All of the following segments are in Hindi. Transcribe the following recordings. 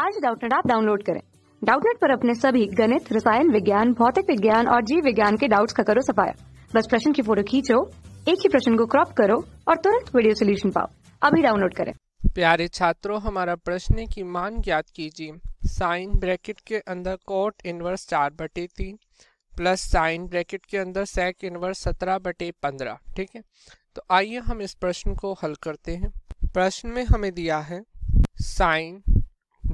आज डाउटनेट आप डाउनलोड करें डाउटनेट पर अपने सभी गणित रसायन विज्ञान भौतिक विज्ञान और जीव विज्ञान के डाउट्स का करो सफाया बस प्रश्न की फोटो खींचो एक ही प्रश्न को क्रॉप करो और तुरंत वीडियो सोल्यूशन पाओ अभी डाउनलोड करें प्यारे छात्रों हमारा प्रश्न की मान ज्ञात कीजिए साइन ब्रैकेट के अंदर कोट इनवर्स चार बटे तीन प्लस साइन ब्रैकेट के अंदर सेक इनवर्स सत्रह बटे पंद्रह ठीक है तो आइए हम इस प्रश्न को हल करते हैं प्रश्न में हमें दिया है साइन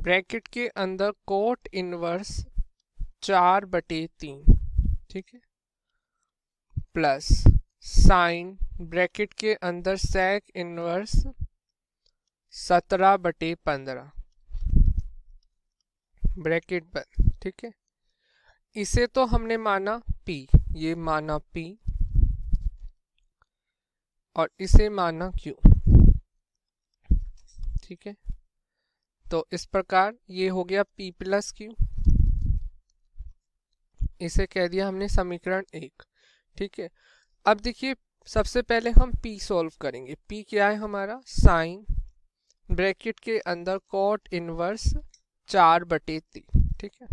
ब्रैकेट के अंदर कोट इनवर्स चार बटे तीन ठीक है प्लस साइन ब्रैकेट के अंदर सेक इनवर्स सत्रह बटे पंद्रह ब्रैकेट बंद ठीक है इसे तो हमने माना P ये माना P और इसे माना Q ठीक है तो इस प्रकार ये हो गया पी प्लस क्यू इसे कह दिया हमने समीकरण एक ठीक है अब देखिए सबसे पहले हम पी सॉल्व करेंगे p क्या है हमारा साइन ब्रैकेट के अंदर कॉट इनवर्स चार बटे तीन ठीक है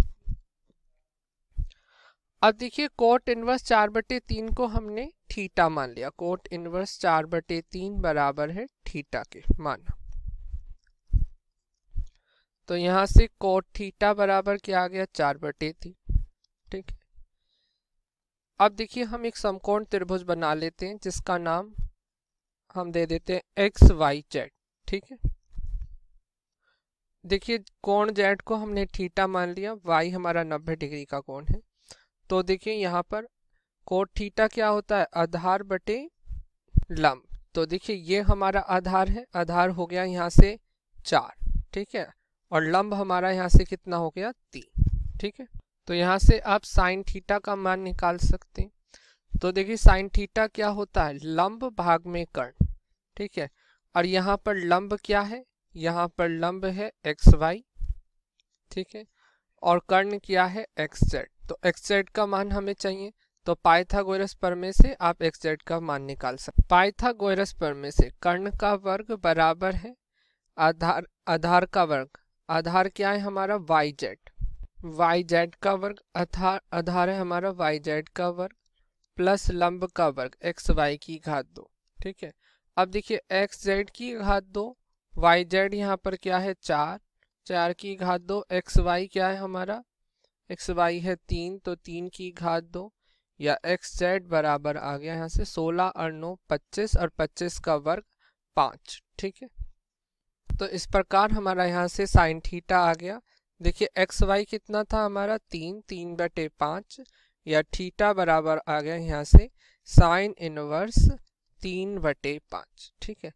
अब देखिए कोट इनवर्स चार बटे तीन को हमने थीटा मान लिया कोट इनवर्स चार बटे तीन बराबर है थीटा के माना तो यहाँ से कोट थीटा बराबर क्या आ गया चार बटे थी ठीक अब देखिए हम एक समकोण त्रिभुज बना लेते हैं जिसका नाम हम दे देते हैं एक्स वाई जेड ठीक है देखिए कोण जेड को हमने थीटा मान लिया वाई हमारा नब्बे डिग्री का कोण है तो देखिए यहाँ पर कोट थीटा क्या होता है आधार बटे लम्ब तो देखिए ये हमारा आधार है आधार हो गया यहाँ से चार ठीक है और लंब हमारा यहाँ से कितना हो गया तीन ठीक है तो यहाँ से आप साइन थीटा का मान निकाल सकते हैं तो देखिए साइन थीटा क्या होता है लंब भाग में कर्ण ठीक है और यहाँ पर लंब क्या है यहाँ पर लंब है एक्स वाई ठीक है और कर्ण क्या है एक्स जेड तो एक्स जेड का मान हमें चाहिए तो पाइथागोरस में से आप एक्स जेड का मान निकाल सकते पाइथागोरस में से कर्ण का वर्ग बराबर है आधार आधार का वर्ग आधार क्या है हमारा वाई जेड वाई जेड का वर्ग आधार आधार है हमारा वाई जेड का वर्ग प्लस लंब का वर्ग एक्स वाई की घात दो ठीक है अब देखिए एक्स जेड की घात दो वाई जेड यहाँ पर क्या है चार चार की घात दो एक्स वाई क्या है हमारा एक्स वाई है तीन तो तीन की घात दो या एक्स जेड बराबर आ गया यहाँ से सोलह और नौ पच्चीस और पच्चीस का वर्ग पाँच ठीक है तो इस प्रकार हमारा यहाँ से साइन थीटा आ गया देखिए एक्स वाई कितना था हमारा तीन तीन बटे पाँच या थीटा बराबर आ गया यहाँ से साइन इनवर्स तीन बटे पाँच ठीक है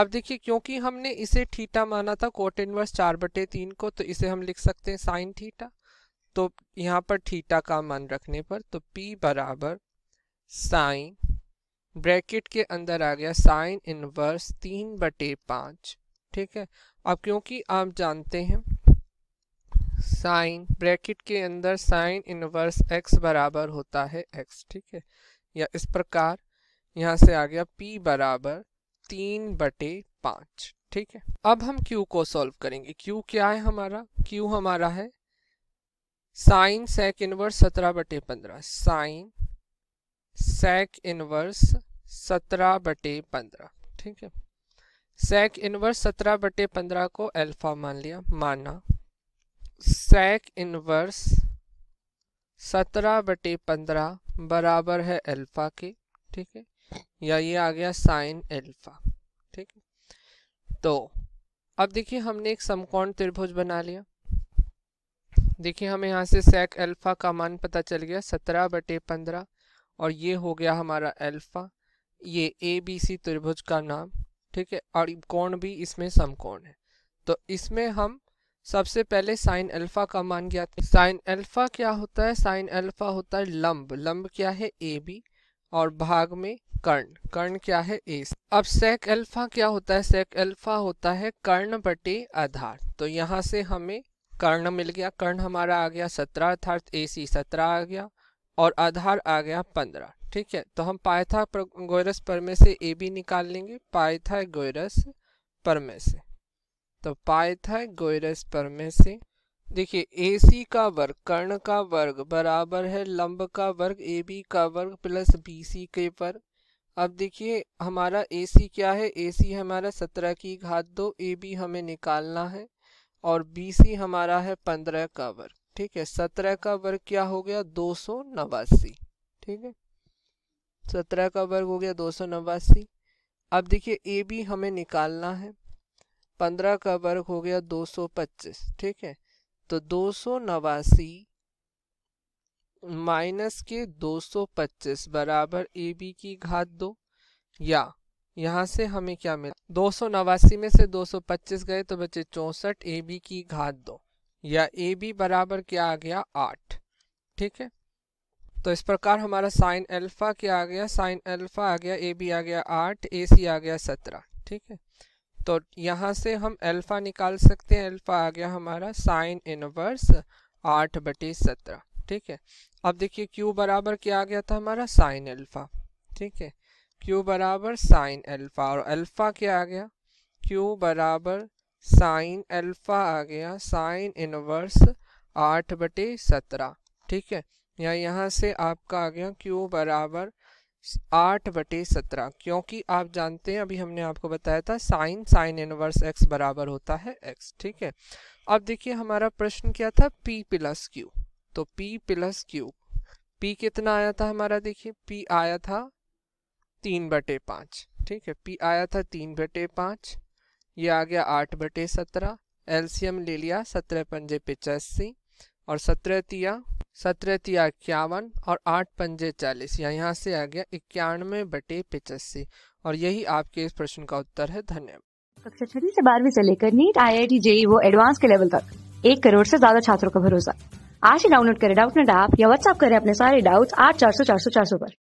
अब देखिए क्योंकि हमने इसे थीटा माना था कोट इनवर्स चार बटे तीन को तो इसे हम लिख सकते हैं साइन थीटा तो यहाँ पर थीटा का मान रखने पर तो पी बराबर साइन ब्रैकेट के अंदर आ गया साइन इनवर्स तीन बटे पाँच ठीक है अब क्योंकि आप जानते हैं साइन ब्रैकेट के अंदर साइन इनवर्स एक्स बराबर होता है एक्स ठीक है या इस प्रकार यहाँ से आ गया पी बराबर तीन बटे पाँच ठीक है अब हम क्यू को सॉल्व करेंगे क्यू क्या है हमारा क्यू हमारा है साइन सेक इनवर्स सत्रह बटे पंद्रह साइन सेक इनवर्स सत्रह बटे पंद्रह ठीक है सेक इनवर्स सत्रह बटे पंद्रह को अल्फा मान लिया माना सेक इनवर्स सत्रह बटे पंद्रह बराबर है अल्फा के ठीक है या ये आ गया साइन अल्फा ठीक है तो अब देखिए हमने एक समकोण त्रिभुज बना लिया देखिए हमें यहाँ से सेक अल्फा का मान पता चल गया सत्रह बटे पंद्रह और ये हो गया हमारा अल्फा ये ए बी सी त्रिभुज का नाम ठीक है और कोण भी इसमें समकोण है तो इसमें हम सबसे पहले साइन अल्फा का मान ज्ञात साइन अल्फा क्या होता है साइन अल्फा होता है लंब लंब क्या है ए बी और भाग में कर्ण कर्ण क्या है ए अब सेक अल्फा क्या होता है सेक अल्फा होता है कर्ण बटे आधार तो यहाँ से हमें कर्ण मिल गया कर्ण हमारा आ गया सत्रह अर्थात ए सी सत्रह आ गया और आधार आ गया पंद्रह ठीक है तो हम पाइथा गोयरस पर में से ए बी निकाल लेंगे पाइथा गोयरस पर में से तो पाइथा गोयरस पर में से देखिए ए सी का वर्ग कर्ण का वर्ग बराबर है लंब का वर्ग ए बी का वर्ग प्लस बी सी के वर्ग अब देखिए हमारा ए सी क्या है ए सी हमारा सत्रह की घात दो ए बी हमें निकालना है और बी सी हमारा है पंद्रह का वर्ग ठीक है सत्रह का वर्ग क्या हो गया दो सौ नवासी ठीक है सत्रह का वर्ग हो गया दो सौ नवासी अब देखिए ए बी हमें निकालना है पंद्रह का वर्ग हो गया दो सौ पच्चीस ठीक है तो दो सौ नवासी माइनस के दो सौ पच्चीस बराबर ए बी की घात दो या यहाँ से हमें क्या मिला दो सौ नवासी में से दो सौ पच्चीस गए तो बचे चौंसठ ए बी की घात दो या ए बी बराबर क्या आ गया आठ ठीक है तो इस प्रकार हमारा साइन अल्फ़ा क्या आ गया साइन अल्फ़ा आ गया ए बी आ गया आठ ए सी आ गया सत्रह ठीक है तो यहाँ से हम अल्फ़ा निकाल सकते हैं अल्फ़ा आ गया हमारा साइन इनवर्स आठ बटे सत्रह ठीक है अब देखिए क्यू बराबर क्या आ गया था हमारा साइन अल्फ़ा ठीक है क्यू बराबर साइन अल्फ़ा और अल्फ़ा क्या आ गया क्यू बराबर साइन अल्फ़ा आ गया साइन इनवर्स आठ बटे सत्रह ठीक है या यहाँ से आपका आ गया क्यू बराबर आठ बटे सत्रह क्योंकि आप जानते हैं अभी हमने आपको बताया था साइन साइन इनवर्स एक्स बराबर होता है एक्स ठीक है अब देखिए हमारा प्रश्न क्या था पी प्लस क्यू तो पी प्लस क्यू पी कितना आया था हमारा देखिए पी आया था तीन बटे पाँच ठीक है पी आया था तीन बटे पाँच ये आ गया आठ बटे सत्रह एल्सियम ले लिया सत्रह पंजे पिचासी और सत्रह तिया सत्रह तिया इक्यावन और आठ पंजे चालीस या यहाँ से आ गया इक्यानवे बटे पिचासी और यही आपके इस प्रश्न का उत्तर है धन्यवाद कक्षा छठी से बारहवीं से लेकर NEET I I T JEE वो एडवांस के लेवल तक एक करोड़ से ज्यादा छात्रों का भरोसा आज ही डाउनलोड करें डाउट नेट ऐप या व्हाट्सअप करें अपने सारे डाउट आठ चार सौ चार सौ चार सौ पर